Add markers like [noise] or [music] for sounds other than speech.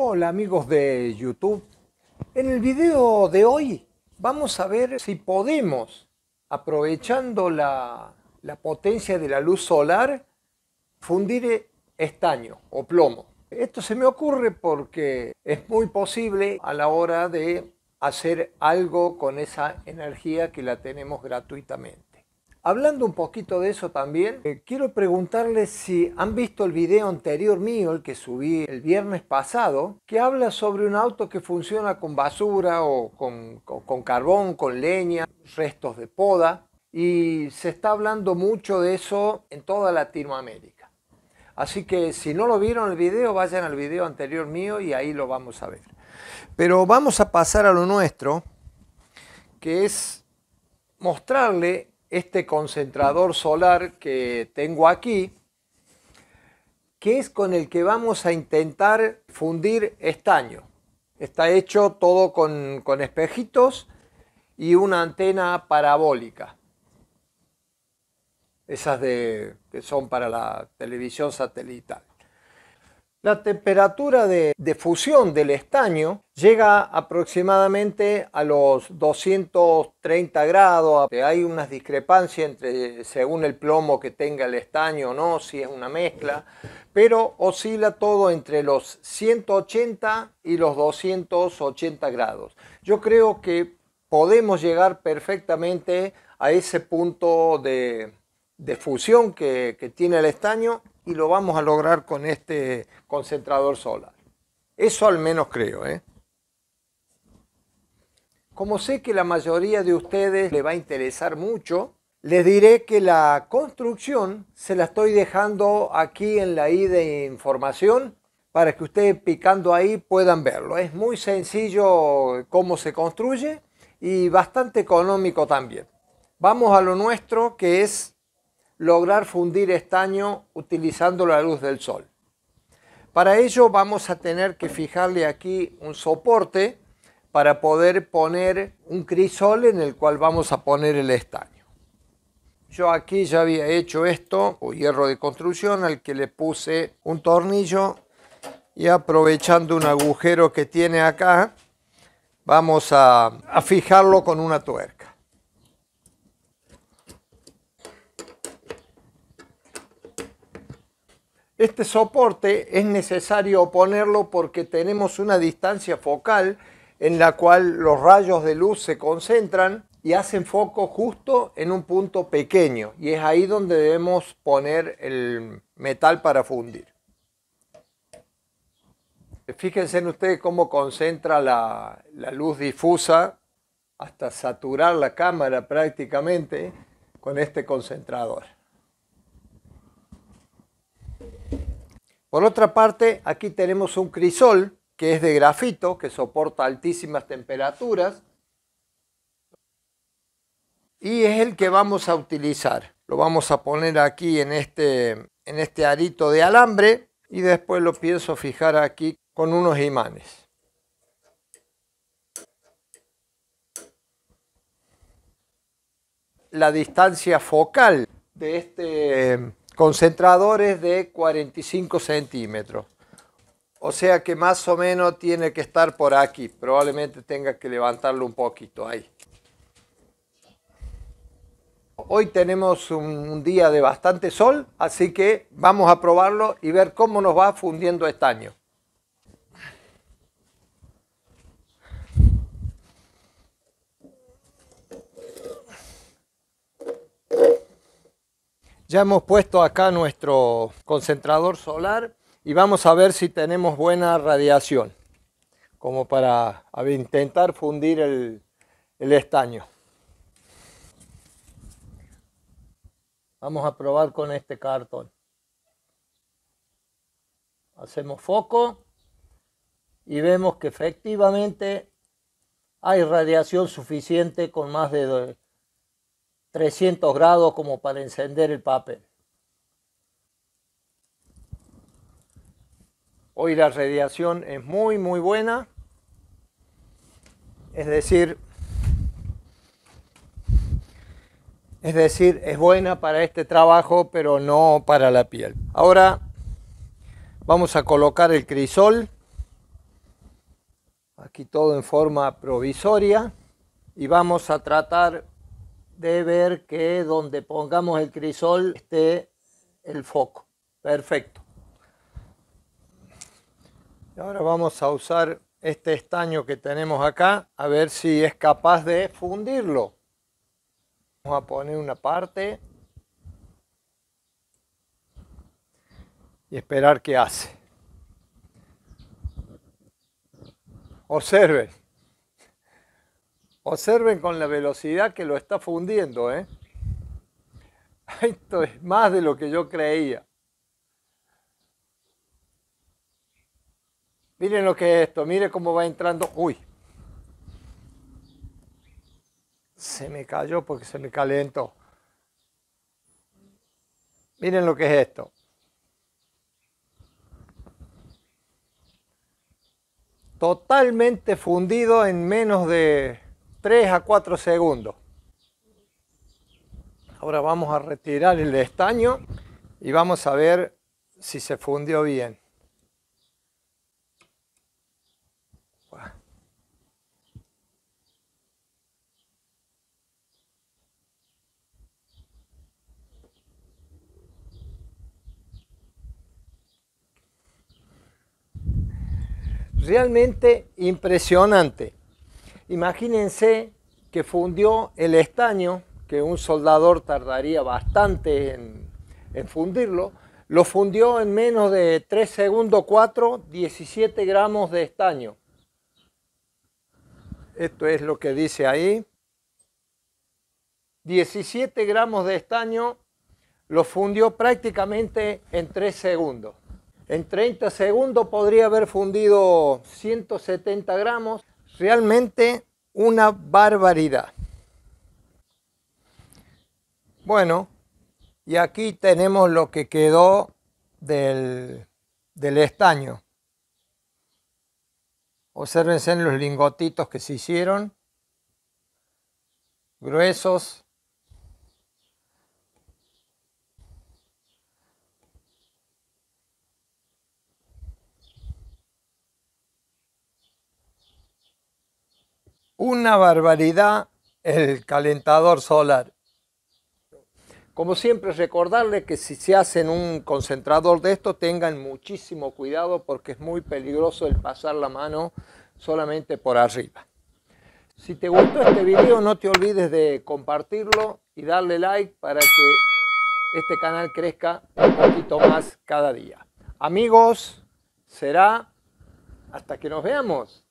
Hola amigos de YouTube. En el video de hoy vamos a ver si podemos, aprovechando la, la potencia de la luz solar, fundir estaño o plomo. Esto se me ocurre porque es muy posible a la hora de hacer algo con esa energía que la tenemos gratuitamente. Hablando un poquito de eso también, eh, quiero preguntarles si han visto el video anterior mío, el que subí el viernes pasado, que habla sobre un auto que funciona con basura o con, con carbón, con leña, restos de poda, y se está hablando mucho de eso en toda Latinoamérica. Así que si no lo vieron el video, vayan al video anterior mío y ahí lo vamos a ver. Pero vamos a pasar a lo nuestro, que es mostrarle este concentrador solar que tengo aquí, que es con el que vamos a intentar fundir estaño. Está hecho todo con, espejitos y una antena parabólica. Esas de, que son para la televisión satelital. La temperatura de, de fusión del estaño Llega aproximadamente a los 230 grados. Este, hay unas discrepancias entre según el plomo que tenga el estaño o no, si es una mezcla, pero oscila todo entre los 180 y los 280 grados. Yo creo que podemos llegar perfectamente a ese punto de, fusión que, que tiene el estaño y lo vamos a lograr con este concentrador solar. Eso al menos creo, ¿eh? Como sé que la mayoría de ustedes le va a interesar mucho, les diré que la construcción se la estoy dejando aquí en la I de información para que ustedes picando ahí puedan verlo. Es muy sencillo cómo se construye y bastante económico también. Vamos a lo nuestro que es lograr fundir estaño utilizando la luz del sol. Para ello vamos a tener que fijarle aquí un soporte para poder poner un crisol en el cual vamos a poner el estaño. Yo aquí ya había hecho esto, o hierro de construcción, al que le puse un tornillo y aprovechando un agujero que tiene acá, vamos a, a fijarlo con una tuerca. Este soporte es necesario ponerlo porque tenemos una distancia focal en la cual los rayos de luz se concentran y hacen foco justo en un punto pequeño y es ahí donde debemos poner el metal para fundir. Fíjense en ustedes cómo concentra la, la luz difusa hasta saturar la cámara prácticamente con este concentrador. Por otra parte, aquí tenemos un crisol que es de grafito, que soporta altísimas temperaturas. Y es el que vamos a utilizar. Lo vamos a poner aquí en este, en este arito de alambre y después lo pienso fijar aquí con unos imanes. La distancia focal de este eh, concentrador es de 45 centímetros. O sea que más o menos tiene que estar por aquí. Probablemente tenga que levantarlo un poquito ahí. Hoy tenemos un día de bastante sol, así que vamos a probarlo y ver cómo nos va fundiendo estaño. Ya hemos puesto acá nuestro concentrador solar y vamos a ver si tenemos buena radiación, como para intentar fundir el, estaño. Vamos a probar con este cartón. Hacemos foco y vemos que efectivamente hay radiación suficiente con más de 300 grados como para encender el papel. Hoy la radiación es muy, muy buena. Es decir, es decir, es buena para este trabajo, pero no para la piel. Ahora vamos a colocar el crisol. Aquí todo en forma provisoria. Y vamos a tratar de ver que donde pongamos el crisol esté el foco. Perfecto. Ahora vamos a usar este estaño que tenemos acá a ver si es capaz de fundirlo. Vamos a poner una parte y esperar qué hace. Observen. Observen con la velocidad que lo está fundiendo. ¿eh? [laughs] Esto es más de lo que yo creía. Miren lo que es esto, miren cómo va entrando. Uy, se me cayó porque se me calentó. Miren lo que es esto. Totalmente fundido en menos de 3 a 4 segundos. Ahora vamos a retirar el estaño y vamos a ver si se fundió bien. realmente impresionante. Imagínense que fundió el estaño, que un soldador tardaría bastante en, fundirlo, lo fundió en menos de 3 segundos 4, 17 gramos de estaño. Esto es lo que dice ahí. 17 gramos de estaño lo fundió prácticamente en 3 segundos. En 30 segundos podría haber fundido 170 gramos. Realmente una barbaridad. Bueno, y aquí tenemos lo que quedó del, estaño. Obsérvense en los lingotitos que se hicieron. Gruesos. una barbaridad el calentador solar. Como siempre, recordarle que si se hacen un concentrador de esto, tengan muchísimo cuidado porque es muy peligroso el pasar la mano solamente por arriba. Si te gustó este video, no te olvides de compartirlo y darle like para que este canal crezca un poquito más cada día. Amigos, será hasta que nos veamos.